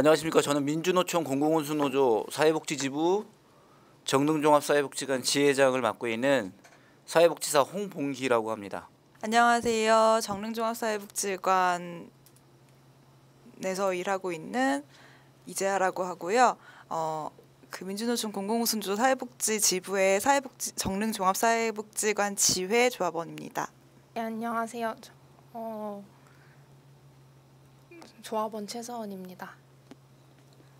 예, 안녕하십니까. 저는 민주노총 공공운수노조 사회복지지부 정릉종합사회복지관 지회장을 맡고 있는 사회복지사 홍봉기라고 합니다. 안녕하세요. 정릉종합사회복지관에서 일하고 있는 이재하라고 하고요. 어, 그 민주노총 공공우선조 사회복지지부의 사회복지 정릉종합사회복지관 지회 조합원입니다. 네, 안녕하세요. 어, 조합원 최서원입니다.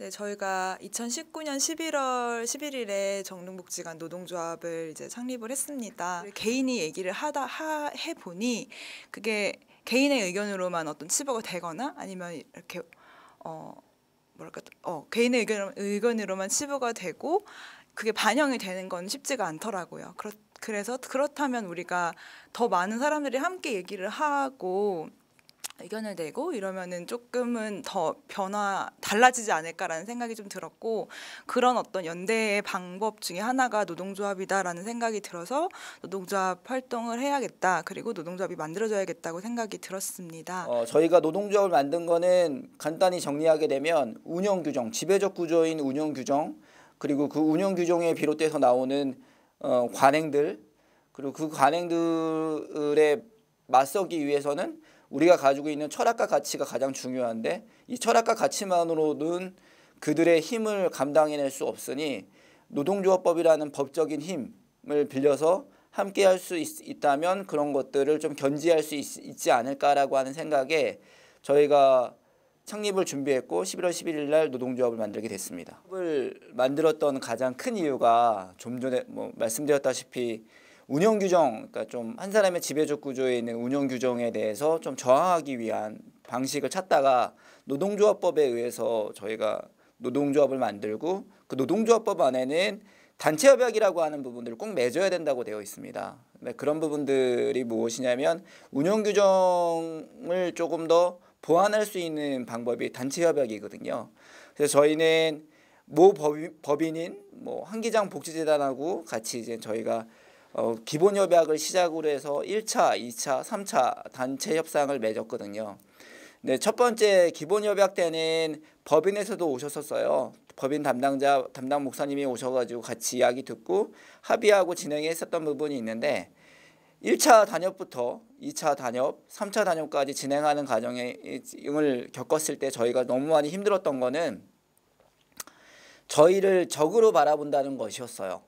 네, 저희가 2019년 11월 11일에 정릉복지관 노동조합을 이제 창립을 했습니다. 개인이 얘기를 하다 해보니 그게 개인의 의견으로만 어떤 치부가 되거나 아니면 이렇게 어 뭐랄까 어 개인의 의견, 의견으로만 치부가 되고 그게 반영이 되는 건 쉽지가 않더라고요. 그렇, 그래서 그렇다면 우리가 더 많은 사람들이 함께 얘기를 하고 의견을 내고 이러면은 조금은 더 변화 달라지지 않을까라는 생각이 좀 들었고 그런 어떤 연대의 방법 중에 하나가 노동조합이다라는 생각이 들어서 노동조합 활동을 해야겠다 그리고 노동조합이 만들어져야겠다고 생각이 들었습니다. 어, 저희가 노동조합을 만든 거는 간단히 정리하게 되면 운영 규정 지배적 구조인 운영 규정 그리고 그 운영 규정에 비롯돼서 나오는 어, 관행들 그리고 그 관행들에 맞서기 위해서는 우리가 가지고 있는 철학과 가치가 가장 중요한데 이 철학과 가치만으로는 그들의 힘을 감당해낼 수 없으니 노동조합법이라는 법적인 힘을 빌려서 함께 할 수 있다면 그런 것들을 좀 견지할 수 있, 지 않을까라고 하는 생각에 저희가 창립을 준비했고 11월 11일 날 노동조합을 만들게 됐습니다. 을 만들었던 가장 큰 이유가 좀 전에 뭐 말씀드렸다시피 운영 규정, 그러니까 좀 한 사람의 지배적 구조에 있는 운영 규정에 대해서 좀 저항하기 위한 방식을 찾다가 노동조합법에 의해서 저희가 노동조합을 만들고 그 노동조합법 안에는 단체협약이라고 하는 부분들을 꼭 맺어야 된다고 되어 있습니다. 그런 부분들이 무엇이냐면 운영 규정을 조금 더 보완할 수 있는 방법이 단체협약이거든요. 그래서 저희는 모 법인, 법인인 뭐 한기장 복지재단하고 같이 이제 저희가 어, 기본 협약을 시작으로 해서 1차, 2차, 3차 단체 협상을 맺었거든요. 네, 첫 번째 기본 협약 때는 법인에서도 오셨었어요. 법인 담당자 담당 목사님이 오셔가지고 같이 이야기 듣고 합의하고 진행했었던 부분이 있는데 1차 단협부터 2차 단협, 3차 단협까지 진행하는 과정을 겪었을 때 저희가 너무 많이 힘들었던 거는 저희를 적으로 바라본다는 것이었어요.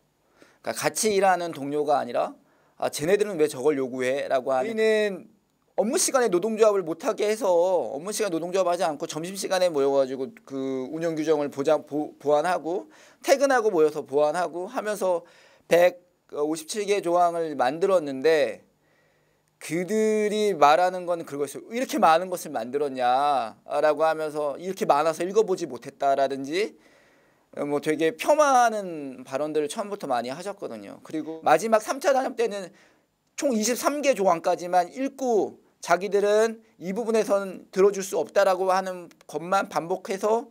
그러니까 같이 일하는 동료가 아니라 아, 쟤네들은 왜 저걸 요구해라고 하는 우리는 업무 시간에 노동조합을 못하게 해서 업무 시간 노동조합 하지 않고 점심 시간에 모여가지고 그 운영 규정을 보장 보, 보완하고 퇴근하고 모여서 보완하고 하면서 157개 조항을 만들었는데 그들이 말하는 건 그것이 이렇게 많은 것을 만들었냐라고 하면서 이렇게 많아서 읽어보지 못했다라든지 뭐 되게 폄하하는 발언들을 처음부터 많이 하셨거든요. 그리고 마지막 3차 단협 때는 총 23개 조항까지만 읽고 자기들은 이 부분에선 들어줄 수 없다라고 하는 것만 반복해서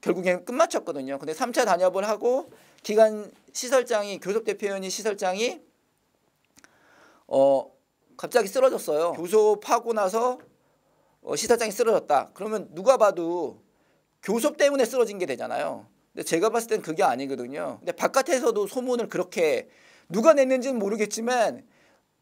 결국엔 끝마쳤거든요. 근데 3차 단협을 하고 기간 시설장이 교섭 대표연이 시설장이 어 갑자기 쓰러졌어요. 교섭하고 나서 어, 시설장이 쓰러졌다. 그러면 누가 봐도 교섭 때문에 쓰러진 게 되잖아요. 근데 제가 봤을 땐 그게 아니거든요. 근데 바깥에서도 소문을 그렇게 누가 냈는지는 모르겠지만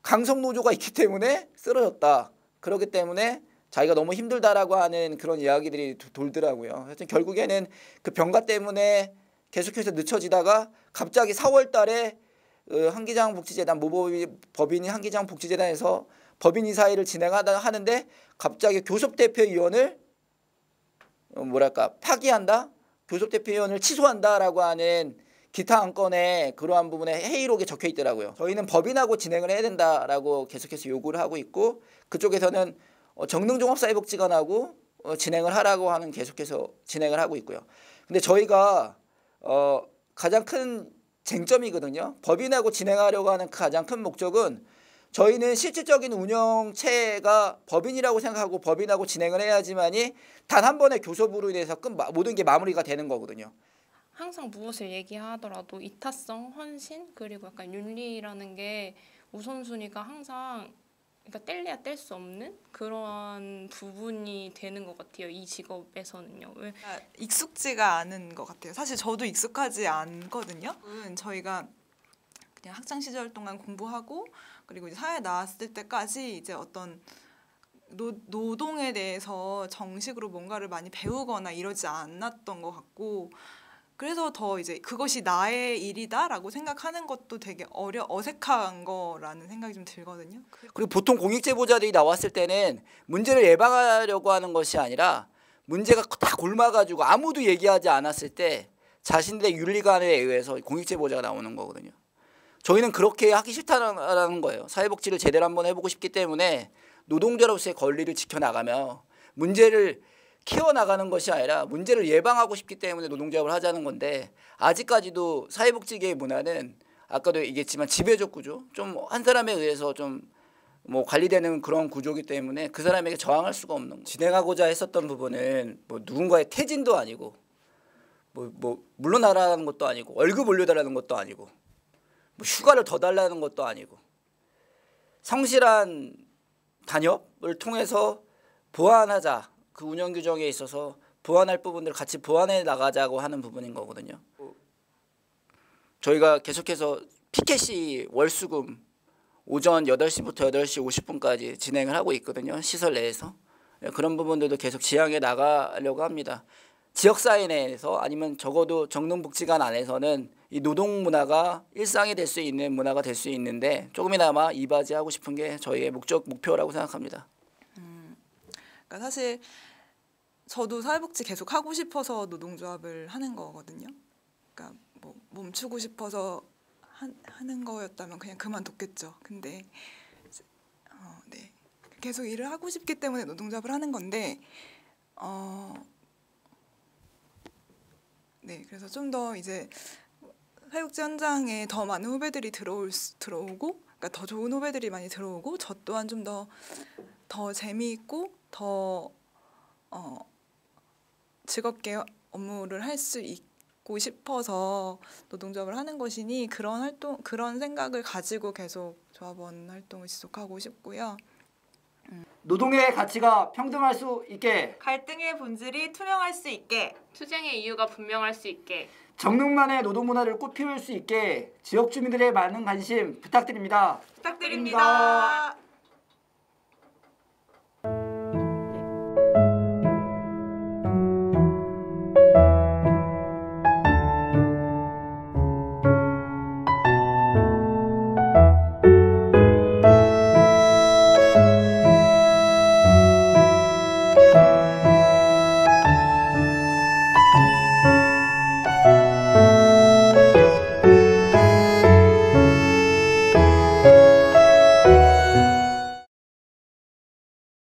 강성노조가 있기 때문에 쓰러졌다. 그렇기 때문에 자기가 너무 힘들다라고 하는 그런 이야기들이 돌더라고요. 하여튼 결국에는 그 병가 때문에 계속해서 늦춰지다가 갑자기 4월 달에 어, 한기장 복지재단 모범법인이 한기장 복지재단에서 법인이사회를 진행하다 하는데 갑자기 교섭대표위원을 어, 뭐랄까 파기한다 교섭대표위원을 취소한다라고 하는 기타 안건에 그러한 부분에 회의록에 적혀 있더라고요. 저희는 법인하고 진행을 해야 된다라고 계속해서 요구를 하고 있고 그쪽에서는 어, 정릉종합사회복지관하고 어, 진행을 하라고 하는 계속해서 진행을 하고 있고요. 근데 저희가 어 가장 큰 쟁점이거든요. 법인하고 진행하려고 하는 그 가장 큰 목적은 저희는 실질적인 운영체가 법인이라고 생각하고 법인하고 진행을 해야지만이 단 한 번의 교섭으로 인해서 끝 모든 게 마무리가 되는 거거든요. 항상 무엇을 얘기하더라도 이타성, 헌신 그리고 약간 윤리라는 게 우선순위가 항상 그러니까 뗄래야 뗄 수 없는 그러한 부분이 되는 것 같아요. 이 직업에서는요. 왜? 그러니까 익숙지가 않은 것 같아요. 사실 저도 익숙하지 않거든요. 음, 저희가 그냥 학창 시절 동안 공부하고 그리고 이제 사회 에 나왔을 때까지 이제 어떤 노, 노동에 대해서 정식으로 뭔가를 많이 배우거나 이러지 않았던 것 같고 그래서 더 이제 그것이 나의 일이다라고 생각하는 것도 되게 어려 어색한 거라는 생각이 좀 들거든요. 그리고 보통 공익 제보자들이 나왔을 때는 문제를 예방하려고 하는 것이 아니라 문제가 다 골마가지고 아무도 얘기하지 않았을 때 자신들의 윤리관에 의해서 공익 제보자가 나오는 거거든요. 저희는 그렇게 하기 싫다라는 거예요. 사회복지를 제대로 한번 해보고 싶기 때문에 노동자로서의 권리를 지켜나가며 문제를 키워나가는 것이 아니라 문제를 예방하고 싶기 때문에 노동자업을 하자는 건데 아직까지도 사회복지계의 문화는 아까도 얘기했지만 지배적 구조 좀 한 사람에 의해서 좀 뭐 관리되는 그런 구조기 때문에 그 사람에게 저항할 수가 없는 거 진행하고자 했었던 부분은 뭐 누군가의 태진도 아니고 뭐, 뭐 물러나라는 것도 아니고 월급 올려달라는 것도 아니고 뭐 휴가를 더 달라는 것도 아니고 성실한 단협을 통해서 보완하자 그 운영 규정에 있어서 보완할 부분들 같이 보완해 나가자고 하는 부분인 거거든요. 저희가 계속해서 피켓이 월수금 오전 8시부터 8시 50분까지 진행을 하고 있거든요. 시설 내에서. 예, 그런 부분들도 계속 지향해 나가려고 합니다. 지역 사인회에서 아니면 적어도 정릉복지관 안에서는 이 노동 문화가 일상이 될 수 있는 문화가 될 수 있는데 조금이나마 이바지하고 싶은 게 저희의 목적 목표라고 생각합니다. 음, 그러니까 사실 저도 사회복지 계속 하고 싶어서 노동조합을 하는 거거든요. 그러니까 뭐 멈추고 싶어서 하, 하는 거였다면 그냥 그만뒀겠죠. 근데 어, 네. 계속 일을 하고 싶기 때문에 노동조합을 하는 건데 어, 네 그래서 좀 더 이제 사육지 현장에 더 많은 후배들이 들어올 수, 들어오고 그러니까 더 좋은 후배들이 많이 들어오고 저 또한 좀 더 더 재미있고 더 어, 즐겁게 업무를 할 수 있고 싶어서 노동조합을 하는 것이니 그런 활동 그런 생각을 가지고 계속 조합원 활동을 지속하고 싶고요. 노동의 가치가 평등할 수 있게 갈등의 본질이 투명할 수 있게 투쟁의 이유가 분명할 수 있게 정릉만의 노동 문화를 꽃피울 수 있게 지역 주민들의 많은 관심 부탁드립니다. 부탁드립니다. 부탁드니다